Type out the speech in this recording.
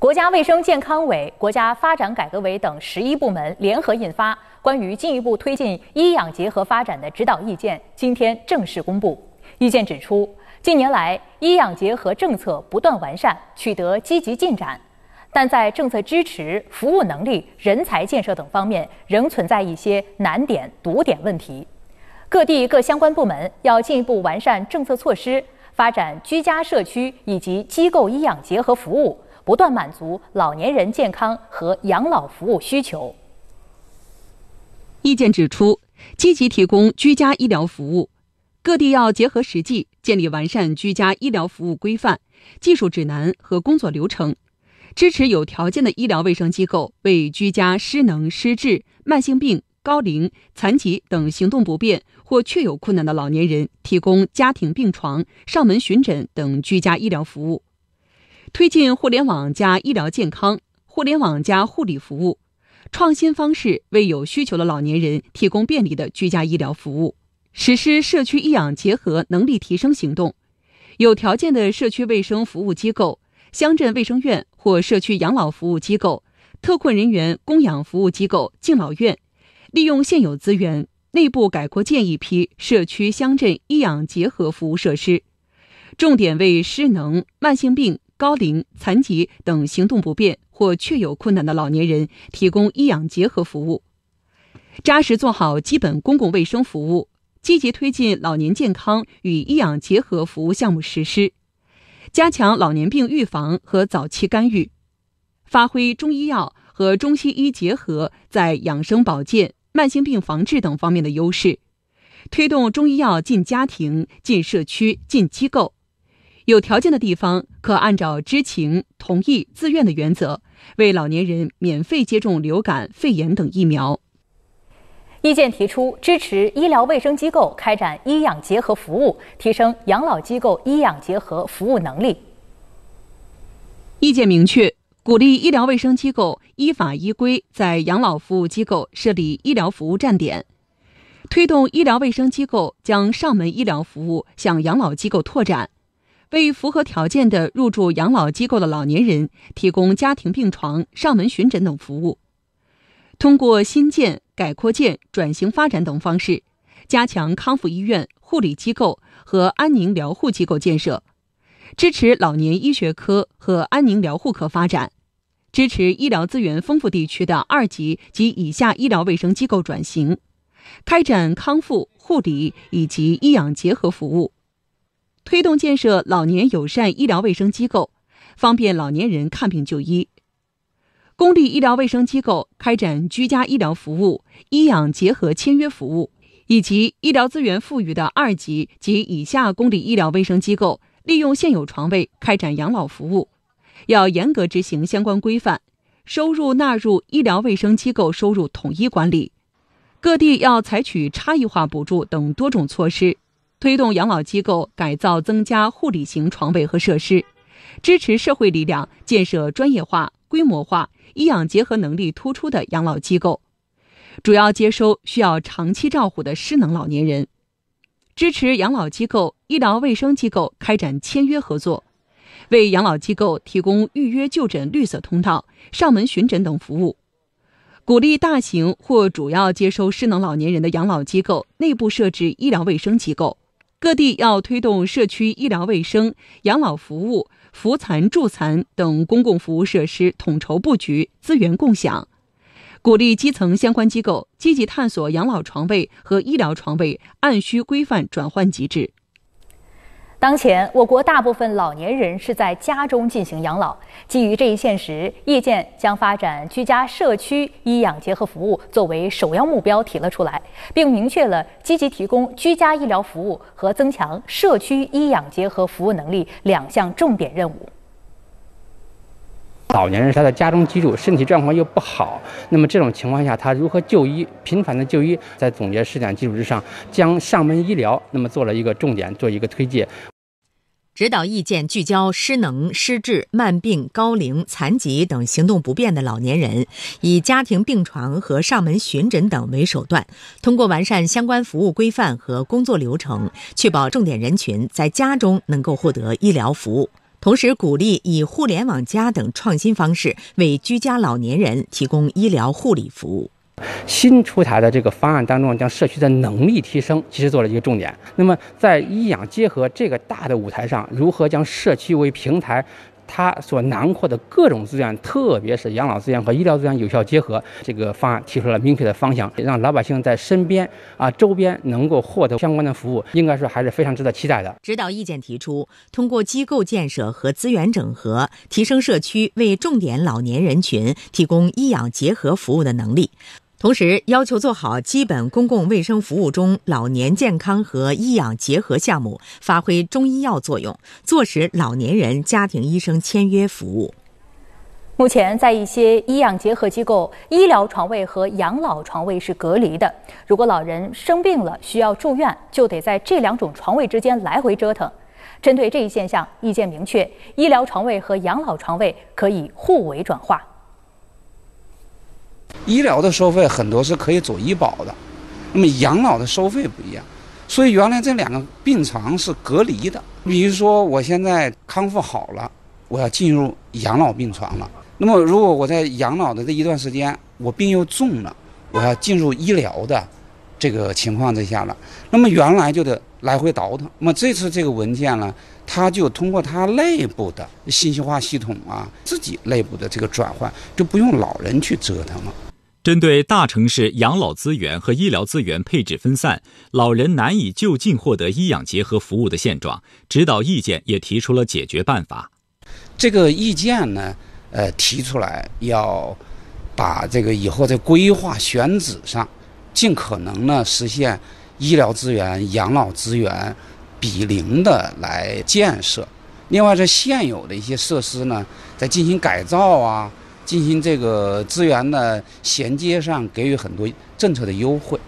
国家卫生健康委、国家发展改革委等十一部门联合印发《关于进一步推进医养结合发展的指导意见》，今天正式公布。意见指出，近年来医养结合政策不断完善，取得积极进展，但在政策支持、服务能力、人才建设等方面仍存在一些难点堵点问题。各地各相关部门要进一步完善政策措施，发展居家、社区以及机构医养结合服务。不断满足老年人健康和养老服务需求。意见指出，积极提供居家医疗服务，各地要结合实际，建立完善居家医疗服务规范、技术指南和工作流程，支持有条件的医疗卫生机构为居家失能失智、慢性病、高龄、残疾等行动不便或确有困难的老年人提供家庭病床、上门巡诊等居家医疗服务。推进互联网加医疗健康、互联网加护理服务，创新方式为有需求的老年人提供便利的居家医疗服务。实施社区医养结合能力提升行动，有条件的社区卫生服务机构、乡镇卫生院或社区养老服务机构、特困人员供养服务机构、敬老院，利用现有资源，内部改扩建一批社区乡镇医养结合服务设施，重点为失能、慢性病。高龄、残疾等行动不便或确有困难的老年人提供医养结合服务，扎实做好基本公共卫生服务，积极推进老年健康与医养结合服务项目实施，加强老年病预防和早期干预，发挥中医药和中西医结合在养生保健、慢性病防治等方面的优势，推动中医药进家庭、进社区、进机构。有条件的地方可按照知情、同意、自愿的原则，为老年人免费接种流感、肺炎等疫苗。意见提出，支持医疗卫生机构开展医养结合服务，提升养老机构医养结合服务能力。意见明确，鼓励医疗卫生机构依法依规在养老服务机构设立医疗服务站点，推动医疗卫生机构将上门医疗服务向养老机构拓展。为符合条件的入住养老机构的老年人提供家庭病床上门巡诊等服务。通过新建、改扩建、转型发展等方式，加强康复医院、护理机构和安宁疗护机构建设，支持老年医学科和安宁疗护科发展，支持医疗资源丰富地区的二级及以下医疗卫生机构转型，开展康复护理以及医养结合服务。推动建设老年友善医疗卫生机构，方便老年人看病就医。公立医疗卫生机构开展居家医疗服务、医养结合签约服务，以及医疗资源富余的二级及以下公立医疗卫生机构利用现有床位开展养老服务，要严格执行相关规范，收入纳入医疗卫生机构收入统一管理。各地要采取差异化补助等多种措施。推动养老机构改造，增加护理型床位和设施，支持社会力量建设专业化、规模化、医养结合能力突出的养老机构，主要接收需要长期照护的失能老年人。支持养老机构、医疗卫生机构开展签约合作，为养老机构提供预约就诊、绿色通道、上门巡诊等服务。鼓励大型或主要接收失能老年人的养老机构内部设置医疗卫生机构。各地要推动社区医疗卫生、养老服务、扶残助残等公共服务设施统筹布局、资源共享，鼓励基层相关机构积极探索养老床位和医疗床位按需规范转换机制。当前，我国大部分老年人是在家中进行养老。基于这一现实，意见将发展居家社区医养结合服务作为首要目标提了出来，并明确了积极提供居家医疗服务和增强社区医养结合服务能力两项重点任务。老年人他在家中居住，身体状况又不好，那么这种情况下，他如何就医？频繁的就医，在总结试点基础之上，将上门医疗那么做了一个重点，做一个推介。指导意见聚焦失能、失智、慢病、高龄、残疾等行动不便的老年人，以家庭病床和上门巡诊等为手段，通过完善相关服务规范和工作流程，确保重点人群在家中能够获得医疗服务。同时鼓励以互联网加等创新方式为居家老年人提供医疗护理服务。新出台的这个方案当中，将社区的能力提升其实做了一个重点。那么，在医养结合这个大的舞台上，如何将社区为平台？它所囊括的各种资源，特别是养老资源和医疗资源有效结合，这个方案提出了明确的方向，让老百姓在身边啊周边能够获得相关的服务，应该说还是非常值得期待的。指导意见提出，通过机构建设和资源整合，提升社区为重点老年人群提供医养结合服务的能力。同时要求做好基本公共卫生服务中老年健康和医养结合项目，发挥中医药作用，坐实老年人家庭医生签约服务。目前，在一些医养结合机构，医疗床位和养老床位是隔离的。如果老人生病了需要住院，就得在这两种床位之间来回折腾。针对这一现象，意见明确，医疗床位和养老床位可以互为转化。医疗的收费很多是可以走医保的，那么养老的收费不一样，所以原来这两个病床是隔离的。比如说我现在康复好了，我要进入养老病床了。那么如果我在养老的这一段时间我病又重了，我要进入医疗的这个情况之下了，那么原来就得来回倒腾。那么这次这个文件呢，它就通过它内部的信息化系统啊，自己内部的这个转换，就不用老人去折腾了。针对大城市养老资源和医疗资源配置分散，老人难以就近获得医养结合服务的现状，指导意见也提出了解决办法。这个意见呢，呃，提出来要把这个以后在规划选址上，尽可能呢实现医疗资源、养老资源比邻的来建设。另外，这现有的一些设施呢，在进行改造啊。进行这个资源的衔接上，给予很多政策的优惠。